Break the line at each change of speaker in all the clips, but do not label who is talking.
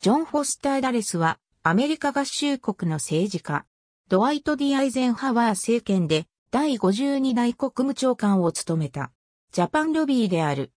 ジョン・フォスター・ダレスは、アメリカ合衆国の政治家、ドワイト・ディ・アイゼンハワー政権で、第52代国務長官を務めた、ジャパンロビーである。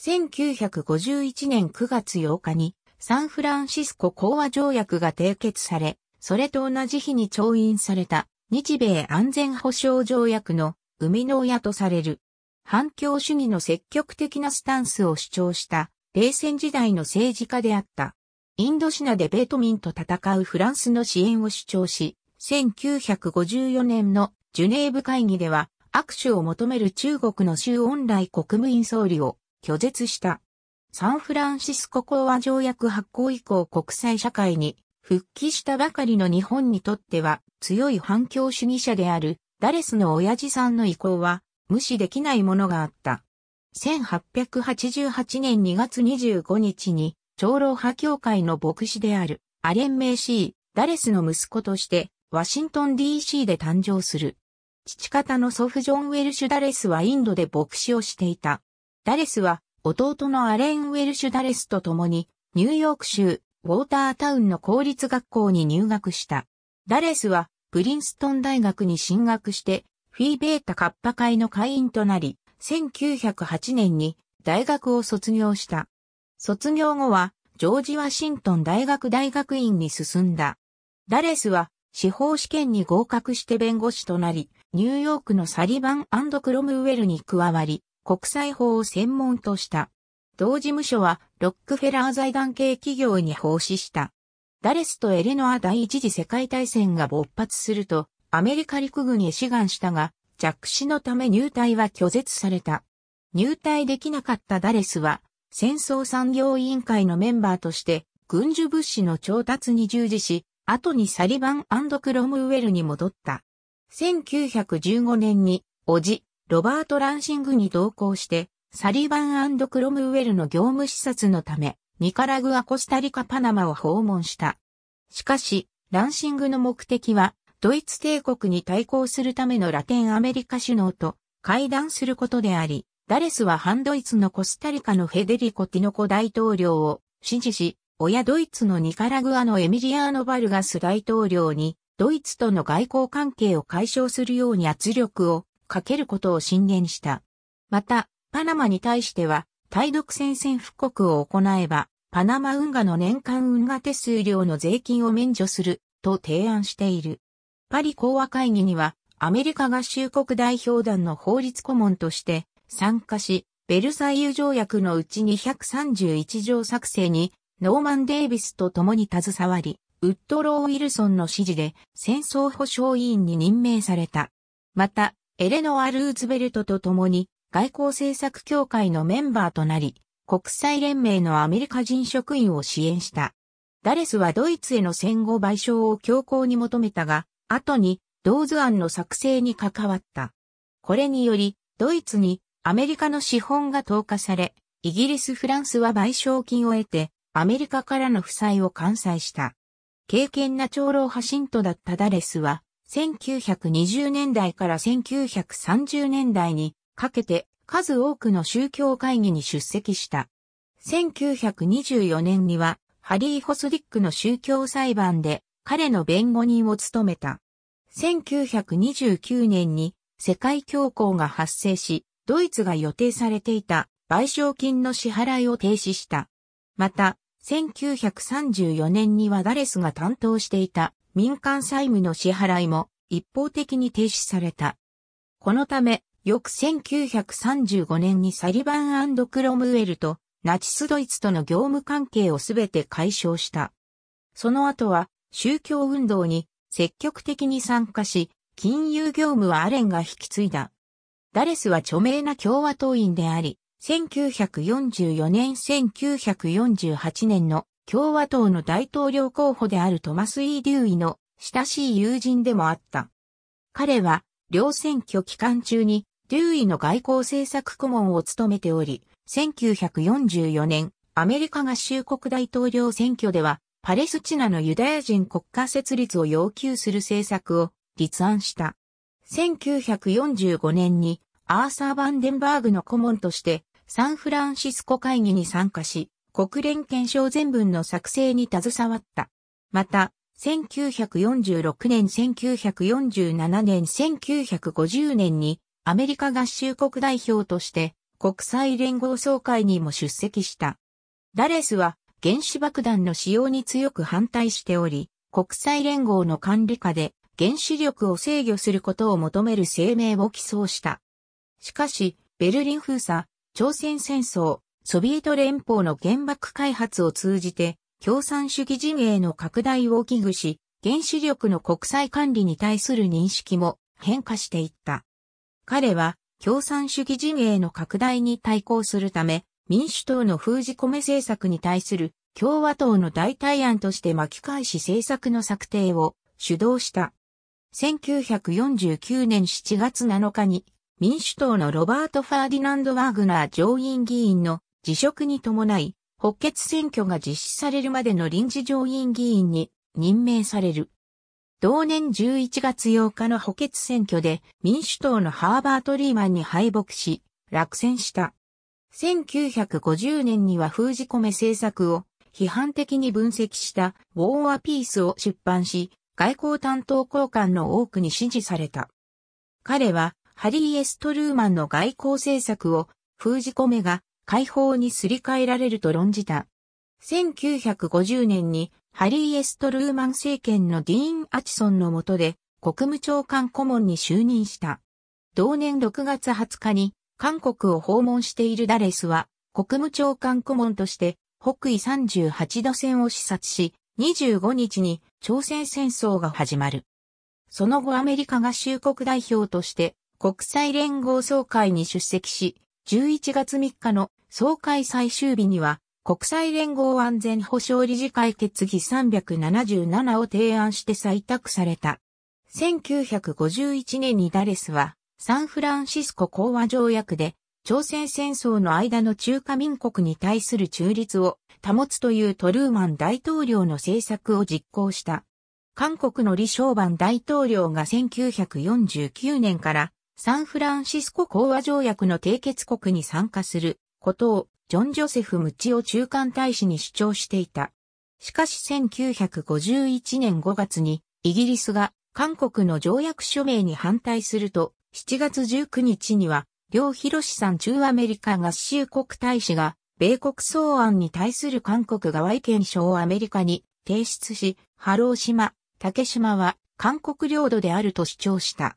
1951年9月8日に、サンフランシスコ講和条約が締結され、それと同じ日に調印された、日米安全保障条約の、生みの親とされる。反共主義の積極的なスタンスを主張した、冷戦時代の政治家であった。インドシナでベートミンと戦うフランスの支援を主張し、1954年のジュネーブ会議では握手を求める中国の周恩来国務院総理を拒絶した。サンフランシスコ講和条約発行以降国際社会に復帰したばかりの日本にとっては強い反共主義者であるダレスの親父さんの意向は無視できないものがあった。1888年2月25日に長老派教会の牧師であるアレン・メイシー・ダレスの息子としてワシントン DC で誕生する。父方の祖父ジョン・ウェルシュ・ダレスはインドで牧師をしていた。ダレスは弟のアレン・ウェルシュ・ダレスと共にニューヨーク州ウォータータウンの公立学校に入学した。ダレスはプリンストン大学に進学してフィーベータカッパ会の会員となり、1908年に大学を卒業した。卒業後はジョージ・ワシントン大学大学院に進んだ。ダレスは司法試験に合格して弁護士となり、ニューヨークのサリバンクロムウェルに加わり、国際法を専門とした。同事務所はロックフェラー財団系企業に奉仕した。ダレスとエレノア第一次世界大戦が勃発すると、アメリカ陸軍へ志願したが、弱視のため入隊は拒絶された。入隊できなかったダレスは、戦争産業委員会のメンバーとして軍需物資の調達に従事し、後にサリバンクロムウェルに戻った。1915年に、叔父、ロバート・ランシングに同行して、サリバンクロムウェルの業務視察のため、ニカラグア・コスタリカ・パナマを訪問した。しかし、ランシングの目的は、ドイツ帝国に対抗するためのラテンアメリカ首脳と会談することであり、ダレスは反ドイツのコスタリカのフェデリコ・ティノコ大統領を支持し、親ドイツのニカラグアのエミリアーノ・バルガス大統領に、ドイツとの外交関係を解消するように圧力をかけることを進言した。また、パナマに対しては、対独戦線復刻を行えば、パナマ運河の年間運河手数料の税金を免除すると提案している。パリ講和会議には、アメリカ合衆国代表団の法律顧問として参加し、ベルサイユ条約のうち231条作成に、ノーマン・デイビスと共に携わり、ウッドロー・ウィルソンの指示で戦争保障委員に任命された。また、エレノア・ルーズベルトと共に外交政策協会のメンバーとなり、国際連盟のアメリカ人職員を支援した。ダレスはドイツへの戦後賠償を強行に求めたが、後に、ドーズ案の作成に関わった。これにより、ドイツにアメリカの資本が投下され、イギリス・フランスは賠償金を得て、アメリカからの負債を完済した。敬虔な長老派信徒だったダレスは、1920年代から1930年代にかけて数多くの宗教会議に出席した。1924年には、ハリー・ホスディックの宗教裁判で彼の弁護人を務めた。1929年に世界恐慌が発生し、ドイツが予定されていた賠償金の支払いを停止した。また、1934年にはダレスが担当していた民間債務の支払いも一方的に停止された。このため、翌1935年にサリバンクロムウェルとナチスドイツとの業務関係をすべて解消した。その後は宗教運動に積極的に参加し、金融業務はアレンが引き継いだ。ダレスは著名な共和党員であり、1944年1948年の共和党の大統領候補であるトマス・イー・デューイの親しい友人でもあった。彼は、両選挙期間中に、デューイの外交政策顧問を務めており、1944年、アメリカ合衆国大統領選挙では、パレスチナのユダヤ人国家設立を要求する政策を立案した。1945年にアーサー・バンデンバーグの顧問としてサンフランシスコ会議に参加し、国連憲章全文の作成に携わった。また、1946年、1947年、1950年にアメリカ合衆国代表として国際連合総会にも出席した。ダレスは原子爆弾の使用に強く反対しており、国際連合の管理下で原子力を制御することを求める声明を起草した。しかし、ベルリン封鎖、朝鮮戦争、ソビエト連邦の原爆開発を通じて、共産主義陣営の拡大を危惧し、原子力の国際管理に対する認識も変化していった。彼は、共産主義陣営の拡大に対抗するため、民主党の封じ込め政策に対する共和党の代替案として巻き返し政策の策定を主導した。1949年7月7日に民主党のロバート・ファーディナンド・ワーグナー上院議員の辞職に伴い、補欠選挙が実施されるまでの臨時上院議員に任命される。同年11月8日の補欠選挙で民主党のハーバート・リーマンに敗北し、落選した。1950年には封じ込め政策を批判的に分析したウォーアピースを出版し、外交担当交換の多くに支持された。彼は、ハリー・エストルーマンの外交政策を、封じ込めが解放にすり替えられると論じた。1950年に、ハリー・エストルーマン政権のディーン・アチソンの下で、国務長官顧問に就任した。同年6月20日に、韓国を訪問しているダレスは、国務長官顧問として、北緯38度線を視察し、25日に朝鮮戦争が始まる。その後アメリカが衆国代表として国際連合総会に出席し、11月3日の総会最終日には国際連合安全保障理事会決議377を提案して採択された。1951年にダレスはサンフランシスコ講和条約で朝鮮戦争の間の中華民国に対する中立を保つというトルーマン大統領の政策を実行した。韓国の李承晩大統領が1949年からサンフランシスコ講和条約の締結国に参加することをジョン・ジョセフ・ムチオ中間大使に主張していた。しかし1951年5月にイギリスが韓国の条約署名に反対すると7月19日には両広志さん中アメリカ合衆国大使が米国草案に対する韓国側意見書をアメリカに提出し、波浪島、竹島は韓国領土であると主張した。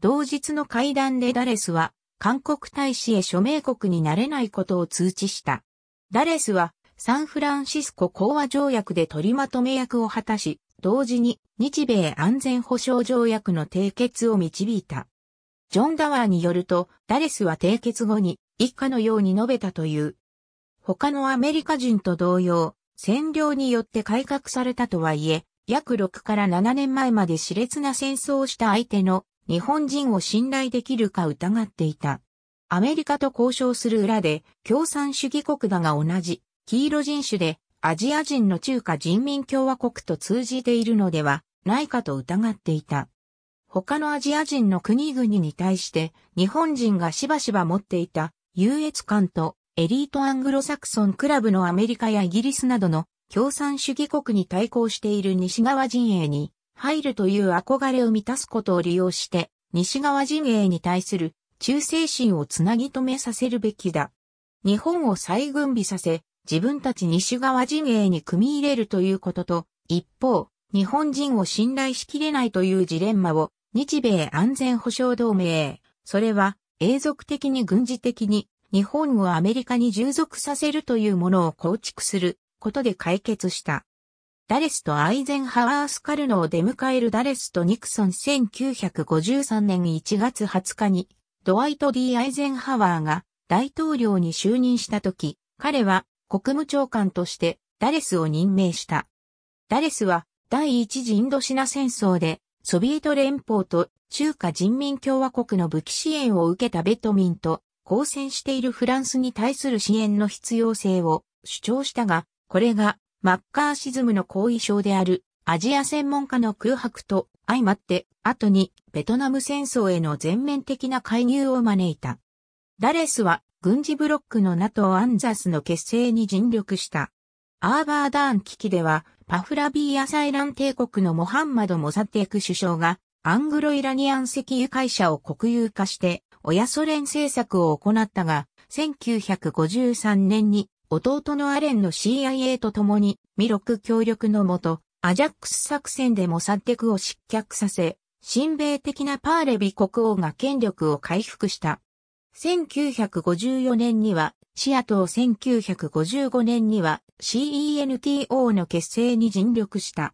同日の会談でダレスは、韓国大使へ署名国になれないことを通知した。ダレスは、サンフランシスコ講和条約で取りまとめ役を果たし、同時に日米安全保障条約の締結を導いた。ジョン・ダワーによると、ダレスは締結後に以下のように述べたという。他のアメリカ人と同様、占領によって改革されたとはいえ、約6から7年前まで熾烈な戦争をした相手の日本人を信頼できるか疑っていた。アメリカと交渉する裏で共産主義国だが同じ黄色人種でアジア人の中華人民共和国と通じているのではないかと疑っていた。他のアジア人の国々に対して日本人がしばしば持っていた優越感とエリートアングロサクソンクラブのアメリカやイギリスなどの共産主義国に対抗している西側陣営に入るという憧れを満たすことを利用して、西側陣営に対する忠誠心をつなぎ止めさせるべきだ。日本を再軍備させ、自分たち西側陣営に組み入れるということと、一方、日本人を信頼しきれないというジレンマを、日米安全保障同盟、それは永続的に軍事的に日本をアメリカに従属させるというものを構築することで解決した。ダレスとアイゼンハワースカルノを出迎えるダレスとニクソン1953年1月20日にドワイト・ D・ アイゼンハワーが大統領に就任した時、彼は国務長官としてダレスを任命した。ダレスは第一次インドシナ戦争でソビエト連邦と中華人民共和国の武器支援を受けたベトミンと抗戦しているフランスに対する支援の必要性を主張したが、これがマッカーシズムの後遺症であるアジア専門家の空白と相まって後にベトナム戦争への全面的な介入を招いた。ダレスは軍事ブロックの NATO アンザスの結成に尽力した。アーバーダーン危機ではパフラビーアサイラン帝国のモハンマド・モザテーク首相がアングロイラニアン石油会社を国有化して親ソ連政策を行ったが、1953年に弟のアレンの CIA と共に、ミロク協力のもと、アジャックス作戦でモサックを失脚させ、親米的なパーレビ国王が権力を回復した。1954年には、シアトを1955年には CENTO の結成に尽力した。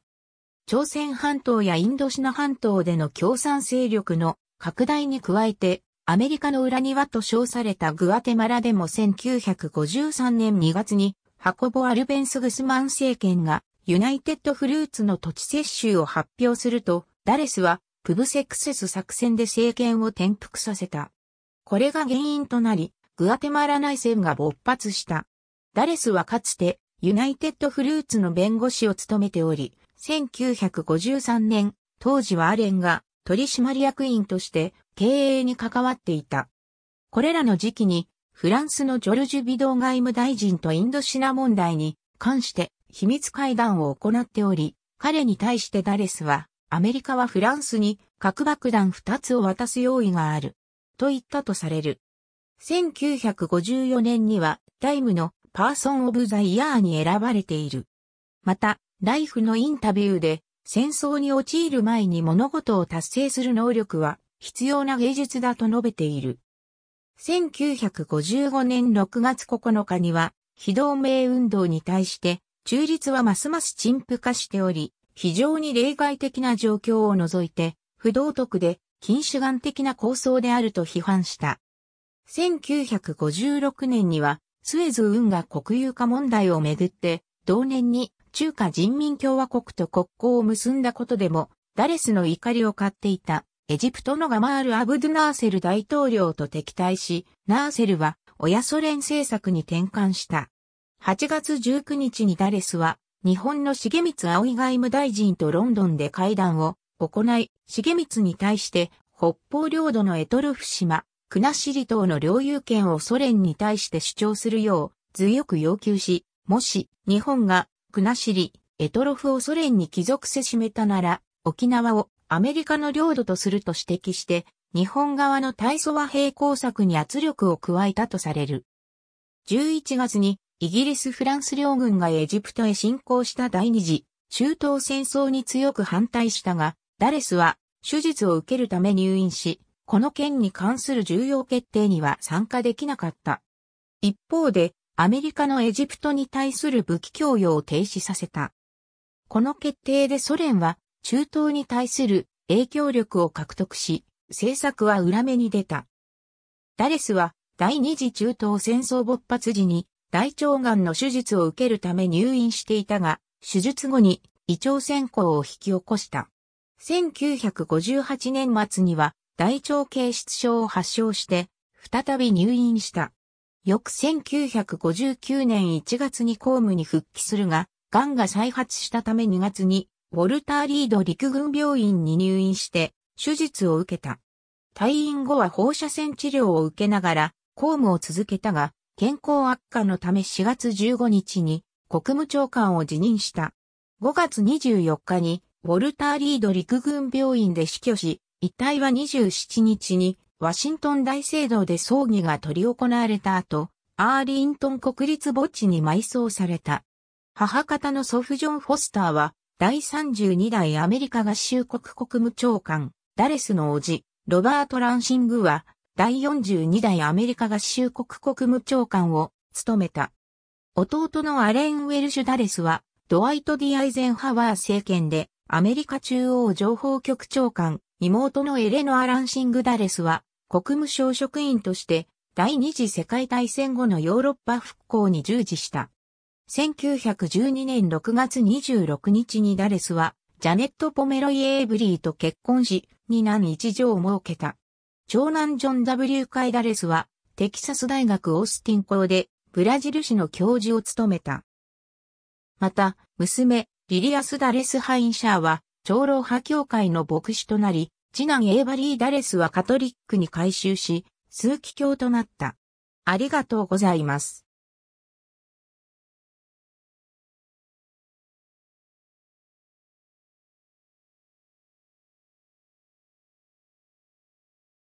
朝鮮半島やインドシナ半島での共産勢力の拡大に加えて、アメリカの裏庭と称されたグアテマラでも1953年2月に、ハコボ・アルベンス・グスマン政権が、ユナイテッド・フルーツの土地接収を発表すると、ダレスは、プブセクセス作戦で政権を転覆させた。これが原因となり、グアテマラ内戦が勃発した。ダレスはかつて、ユナイテッドフルーツの弁護士を務めており、1953年、当時はアレンが取締役員として経営に関わっていた。これらの時期に、フランスのジョルジュ・ビドー外務大臣とインドシナ問題に関して秘密会談を行っており、彼に対してダレスは、アメリカはフランスに核爆弾2つを渡す用意がある、と言ったとされる。1954年には、タイムのパーソン・オブ・ザ・イヤーに選ばれている。また、ライフのインタビューで、戦争に陥る前に物事を達成する能力は必要な芸術だと述べている。1955年6月9日には、非同盟運動に対して、中立はますます陳腐化しており、非常に例外的な状況を除いて、不道徳で近主眼的な構想であると批判した。1956年には、スエズ運河国有化問題をめぐって、同年に中華人民共和国と国交を結んだことでも、ダレスの怒りを買っていた。エジプトのガマール・アブドゥ・ナーセル大統領と敵対し、ナーセルは親ソ連政策に転換した。8月19日にダレスは、日本の重光葵外務大臣とロンドンで会談を行い、重光に対して北方領土のエトロフ島、国後島の領有権をソ連に対して主張するよう強く要求し、もし日本が国後、エトロフをソ連に帰属せしめたなら、沖縄をアメリカの領土とすると指摘して、日本側の対ソ和平工作に圧力を加えたとされる。11月にイギリス・フランス両軍がエジプトへ侵攻した第二次中東戦争に強く反対したが、ダレスは手術を受けるため入院し、この件に関する重要決定には参加できなかった。一方で、アメリカのエジプトに対する武器供与を停止させた。この決定でソ連は中東に対する影響力を獲得し、政策は裏目に出た。ダレスは第二次中東戦争勃発時に大腸がんの手術を受けるため入院していたが、手術後に胃腸先行を引き起こした。1958年末には大腸形質症を発症して、再び入院した。翌1959年1月に公務に復帰するが、癌が再発したため2月にウォルター・リード陸軍病院に入院して手術を受けた。退院後は放射線治療を受けながら公務を続けたが、健康悪化のため4月15日に国務長官を辞任した。5月24日にウォルター・リード陸軍病院で死去し、遺体は27日にワシントン大聖堂で葬儀が取り行われた後、アーリントン国立墓地に埋葬された。母方の祖父ジョン・フォスターは第32代アメリカ合衆国国務長官、ダレスの叔父、ロバート・ランシングは、第42代アメリカ合衆国国務長官を務めた。弟のアレン・ウェルシュ・ダレスは、ドワイト・ディ・アイゼンハワー政権で、アメリカ中央情報局長官、妹のエレノア・ランシング・ダレスは、国務省職員として、第二次世界大戦後のヨーロッパ復興に従事した。1912年6月26日にダレスは、ジャネット・ポメロイ・エイブリーと結婚し、二男一女を設けた。長男ジョン・ W・ カイダレスは、テキサス大学オースティン校で、ブラジル市の教授を務めた。また、娘、リリアス・ダレス・ハインシャーは、長老派教会の牧師となり、次男エイバリー・ダレスはカトリックに改修し、数奇教となった。ありがとうございます。